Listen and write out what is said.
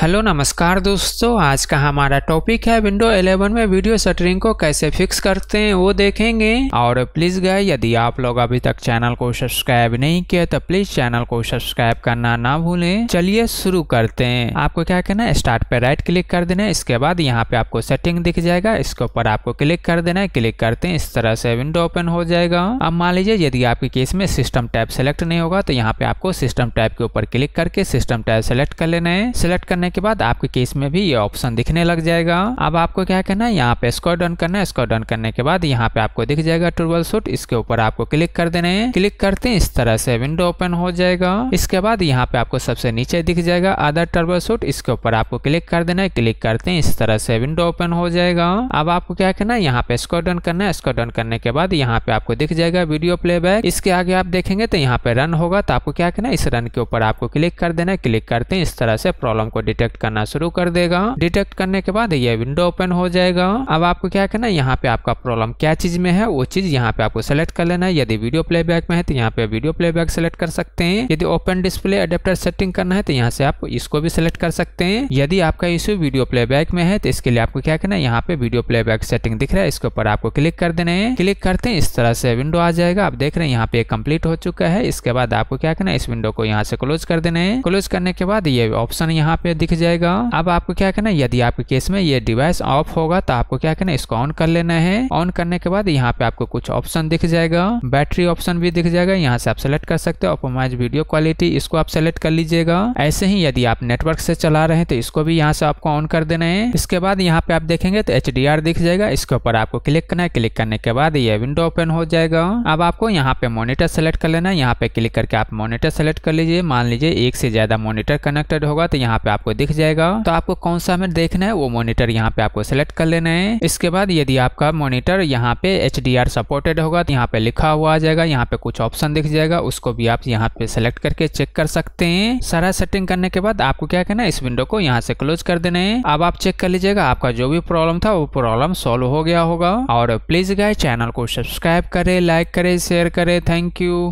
hello नमस्कार दोस्तों आज का हमारा टॉपिक है विंडो 11 में वीडियो शटरिंग को कैसे फिक्स करते हैं वो देखेंगे और प्लीज गए यदि आप लोग अभी तक चैनल को सब्सक्राइब नहीं किया तो प्लीज चैनल को सब्सक्राइब करना ना भूलें चलिए शुरू करते हैं आपको क्या करना है स्टार्ट पे राइट क्लिक कर देना है इसके बाद यहाँ पे आपको सेटिंग दिख जाएगा इसके ऊपर आपको क्लिक कर देना है क्लिक करते हैं इस तरह से विंडो ओपन हो जाएगा अब मान लीजिए यदि आपके केस में सिस्टम टाइप सेलेक्ट नहीं होगा तो यहाँ पे आपको सिस्टम टाइप के ऊपर क्लिक करके सिस्टम टाइप सेलेक्ट कर लेना है सिलेक्ट करने करने के बाद आपके केस में भी ये ऑप्शन दिखने लग जाएगा अब आपको क्या करना है यहाँ पे स्कोर डन करना है स्कोर डन करने के बाद यहाँ पे आपको दिख जाएगा ट्रूबल सूट इसके ऊपर आपको क्लिक कर देना है क्लिक करते हैं इस तरह से विंडो ओपन हो जाएगा इसके बाद यहाँ पे आपको सबसे नीचे दिख जाएगा अदर ट्रबल सूट इसके ऊपर आपको क्लिक कर देना है क्लिक करते हैं इस तरह से विंडो ओपन हो जाएगा अब आपको क्या करना है यहाँ पे स्कोर डन करना है स्कोर डन करने के बाद यहाँ पे आपको दिख जाएगा वीडियो प्ले इसके आगे आप देखेंगे तो यहाँ पे रन होगा तो आपको क्या करना है इस रन के ऊपर आपको क्लिक कर देना है क्लिक करते हैं इस तरह से प्रॉब्लम को डिटेल डिटेक्ट करना शुरू कर देगा डिटेक्ट करने के बाद ये विंडो ओपन हो जाएगा अब आपको क्या करना है यहाँ पे आपका प्रॉब्लम क्या चीज में है वो चीज यहाँ पे आपको सेलेक्ट कर लेना है यदि वीडियो प्लेबैक में है तो यहाँ पे वीडियो प्लेबैक सेलेक्ट कर सकते हैं यदि ओपन डिस्प्ले अडेप्टर सेटिंग करना है तो यहाँ से आप इसको भी सिलेक्ट कर सकते हैं यदि आपका इश्यू वीडियो प्लेबैक में है तो इसके लिए आपको क्या करना है यहाँ पे वीडियो प्लेबैक सेटिंग दिख रहा है इसके ऊपर आपको क्लिक कर देना है क्लिक करते हैं इस तरह से विंडो आ जाएगा आप देख रहे हैं यहाँ पे कम्प्लीट हो चुका है इसके बाद आपको क्या करना है इस विंडो को यहाँ से क्लोज कर देना है क्लोज करने के बाद ये ऑप्शन यहाँ पे दिख दिख जाएगा अब आपको क्या करना है यदि आपके केस में ये डिवाइस ऑफ होगा तो आपको क्या करना है इसको ऑन कर लेना है ऑन करने के बाद यहाँ पे आपको कुछ ऑप्शन दिख जाएगा बैटरी ऑप्शन भी दिख जाएगा यहाँ से आप सेलेक्ट कर सकते हो ऑपोमाइज वीडियो क्वालिटी इसको आप सेलेक्ट कर लीजिएगा ऐसे ही यदि आप नेटवर्क से चला रहे हैं तो इसको भी यहाँ से आपको ऑन कर देना है इसके बाद यहाँ पे आप देखेंगे तो एच दिख जाएगा इसके ऊपर आपको क्लिक करना है क्लिक करने के बाद ये विंडो ओपन हो जाएगा अब आपको यहाँ पे मोनिटर सेलेक्ट कर लेना है यहाँ पे क्लिक करके आप मोनिटर सेलेक्ट कर लीजिए मान लीजिए एक से ज्यादा मोनिटर कनेक्टेड होगा तो यहाँ पे आपको दिख जाएगा तो आपको कौन सा हमें देखना है वो मोनिटर यहाँ पे आपको सेलेक्ट कर लेना है इसके बाद यदि आपका मॉनिटर यहाँ पे एच सपोर्टेड होगा तो यहाँ पे लिखा हुआ आ जाएगा यहाँ पे कुछ ऑप्शन दिख जाएगा उसको भी आप यहाँ पे सेलेक्ट करके चेक कर सकते हैं सारा सेटिंग करने के बाद आपको क्या करना है इस विंडो को यहाँ से क्लोज कर देना है अब आप चेक कर लीजिएगा आपका जो भी प्रॉब्लम था वो प्रॉब्लम सोल्व हो गया होगा और प्लीज गाय चैनल को सब्सक्राइब करे लाइक करे शेयर करे थैंक यू